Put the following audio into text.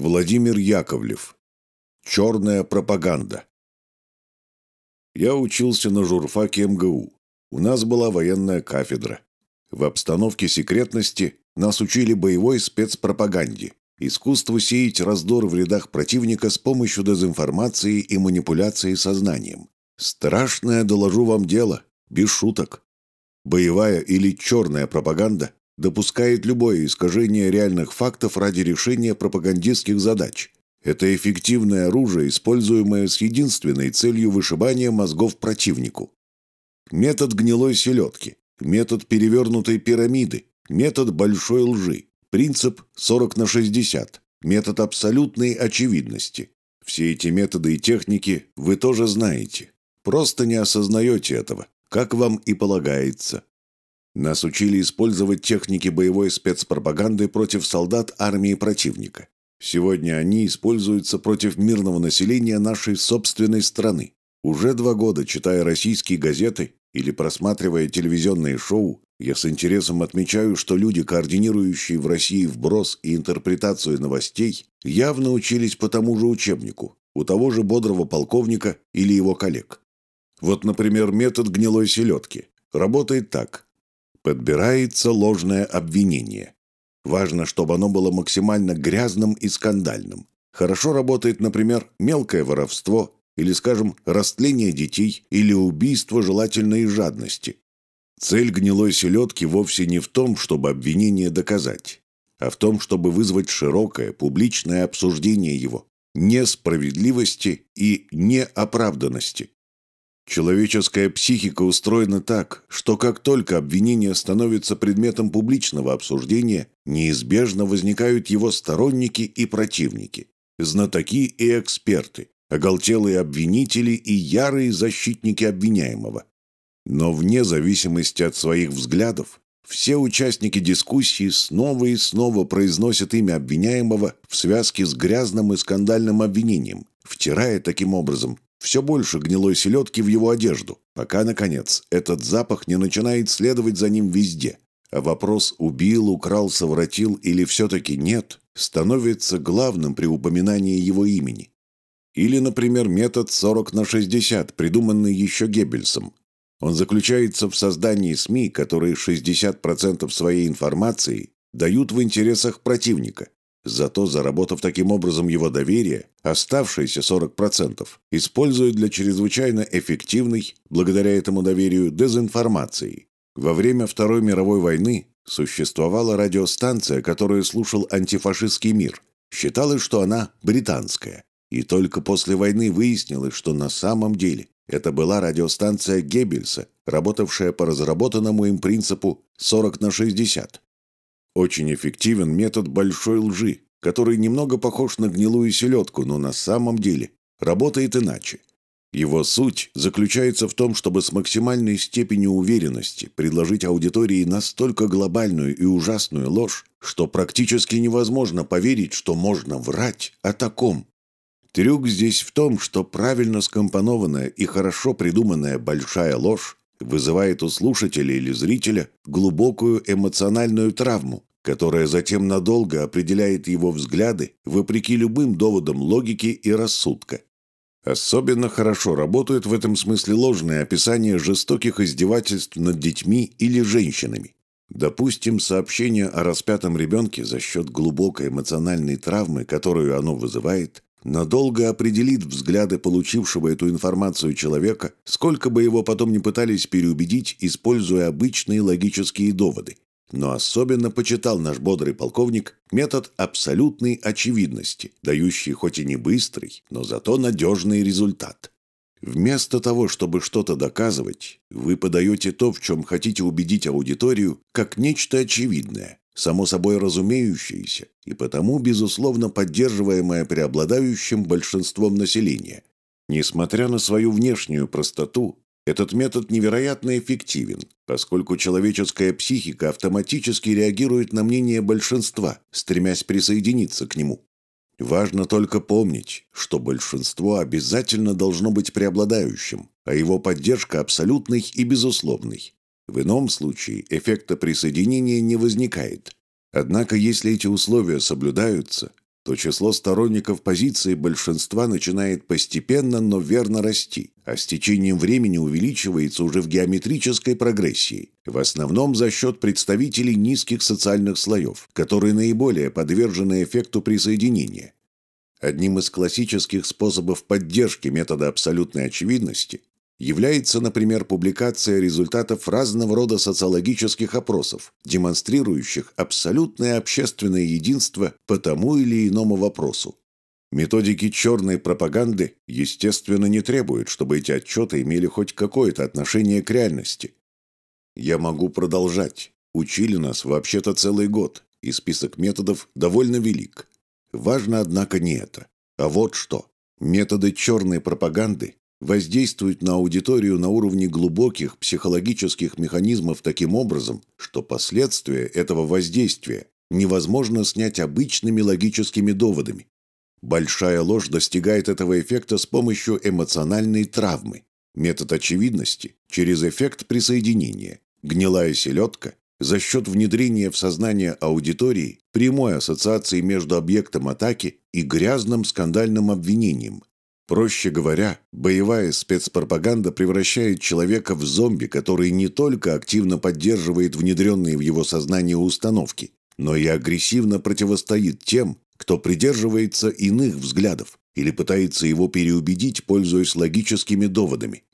Владимир Яковлев. Черная пропаганда. Я учился на журфаке МГУ. У нас была военная кафедра. В обстановке секретности нас учили боевой спецпропаганде, искусству сеять раздор в рядах противника с помощью дезинформации и манипуляции сознанием. Страшное, доложу вам дело, без шуток. Боевая или черная пропаганда допускает любое искажение реальных фактов ради решения пропагандистских задач. Это эффективное оружие, используемое с единственной целью вышибания мозгов противнику. Метод гнилой селедки, метод перевернутой пирамиды, метод большой лжи, принцип 40 на 60, метод абсолютной очевидности. Все эти методы и техники вы тоже знаете. Просто не осознаете этого, как вам и полагается. Нас учили использовать техники боевой спецпропаганды против солдат армии противника. Сегодня они используются против мирного населения нашей собственной страны. Уже два года, читая российские газеты или просматривая телевизионные шоу, я с интересом отмечаю, что люди, координирующие в России вброс и интерпретацию новостей, явно учились по тому же учебнику, у того же бодрого полковника или его коллег. Вот, например, метод гнилой селедки. Работает так. Подбирается ложное обвинение. Важно, чтобы оно было максимально грязным и скандальным. Хорошо работает, например, мелкое воровство или, скажем, растление детей или убийство желательной жадности. Цель гнилой селедки вовсе не в том, чтобы обвинение доказать, а в том, чтобы вызвать широкое публичное обсуждение его, несправедливости и неоправданности. Человеческая психика устроена так, что как только обвинение становится предметом публичного обсуждения, неизбежно возникают его сторонники и противники, знатоки и эксперты, оголтелые обвинители и ярые защитники обвиняемого. Но вне зависимости от своих взглядов, все участники дискуссии снова и снова произносят имя обвиняемого в связке с грязным и скандальным обвинением, втирая таким образом все больше гнилой селедки в его одежду, пока, наконец, этот запах не начинает следовать за ним везде. А вопрос «убил, украл, совратил или все-таки нет» становится главным при упоминании его имени. Или, например, метод 40 на 60, придуманный еще Геббельсом. Он заключается в создании СМИ, которые 60% своей информации дают в интересах противника, Зато, заработав таким образом его доверие, оставшиеся 40% используют для чрезвычайно эффективной, благодаря этому доверию, дезинформации. Во время Второй мировой войны существовала радиостанция, которую слушал антифашистский мир. Считалось, что она британская. И только после войны выяснилось, что на самом деле это была радиостанция Геббельса, работавшая по разработанному им принципу 40 на 60. Очень эффективен метод большой лжи, который немного похож на гнилую селедку, но на самом деле работает иначе. Его суть заключается в том, чтобы с максимальной степенью уверенности предложить аудитории настолько глобальную и ужасную ложь, что практически невозможно поверить, что можно врать о таком. Трюк здесь в том, что правильно скомпонованная и хорошо придуманная большая ложь вызывает у слушателя или зрителя глубокую эмоциональную травму, которая затем надолго определяет его взгляды вопреки любым доводам логики и рассудка. Особенно хорошо работают в этом смысле ложные описания жестоких издевательств над детьми или женщинами. Допустим, сообщение о распятом ребенке за счет глубокой эмоциональной травмы, которую оно вызывает, надолго определит взгляды получившего эту информацию человека, сколько бы его потом не пытались переубедить, используя обычные логические доводы. Но особенно почитал наш бодрый полковник метод абсолютной очевидности, дающий хоть и не быстрый, но зато надежный результат. Вместо того, чтобы что-то доказывать, вы подаете то, в чем хотите убедить аудиторию, как нечто очевидное, само собой разумеющееся и потому, безусловно, поддерживаемое преобладающим большинством населения. Несмотря на свою внешнюю простоту, этот метод невероятно эффективен, поскольку человеческая психика автоматически реагирует на мнение большинства, стремясь присоединиться к нему. Важно только помнить, что большинство обязательно должно быть преобладающим, а его поддержка абсолютной и безусловной. В ином случае эффекта присоединения не возникает. Однако, если эти условия соблюдаются, то число сторонников позиции большинства начинает постепенно, но верно расти, а с течением времени увеличивается уже в геометрической прогрессии, в основном за счет представителей низких социальных слоев, которые наиболее подвержены эффекту присоединения. Одним из классических способов поддержки метода абсолютной очевидности является, например, публикация результатов разного рода социологических опросов, демонстрирующих абсолютное общественное единство по тому или иному вопросу. Методики черной пропаганды, естественно, не требуют, чтобы эти отчеты имели хоть какое-то отношение к реальности. Я могу продолжать. Учили нас вообще-то целый год, и список методов довольно велик. Важно, однако, не это. А вот что. Методы черной пропаганды воздействует на аудиторию на уровне глубоких психологических механизмов таким образом, что последствия этого воздействия невозможно снять обычными логическими доводами. Большая ложь достигает этого эффекта с помощью эмоциональной травмы, метод очевидности, через эффект присоединения, гнилая селедка, за счет внедрения в сознание аудитории прямой ассоциации между объектом атаки и грязным скандальным обвинением – Проще говоря, боевая спецпропаганда превращает человека в зомби, который не только активно поддерживает внедренные в его сознание установки, но и агрессивно противостоит тем, кто придерживается иных взглядов или пытается его переубедить, пользуясь логическими доводами.